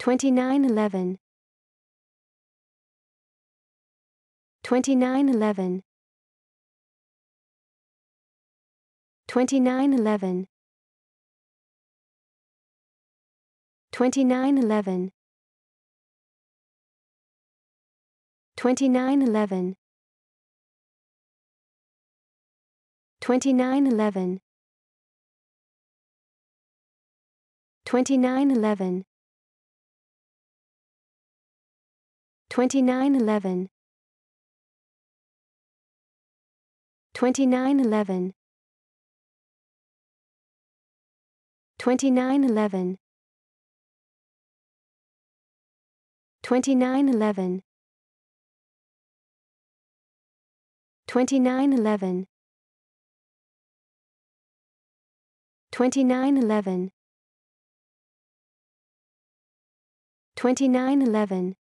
2911 2911 2911 2911 2911 2911 2911 2911 2911 2911 2911 2911 2911 2911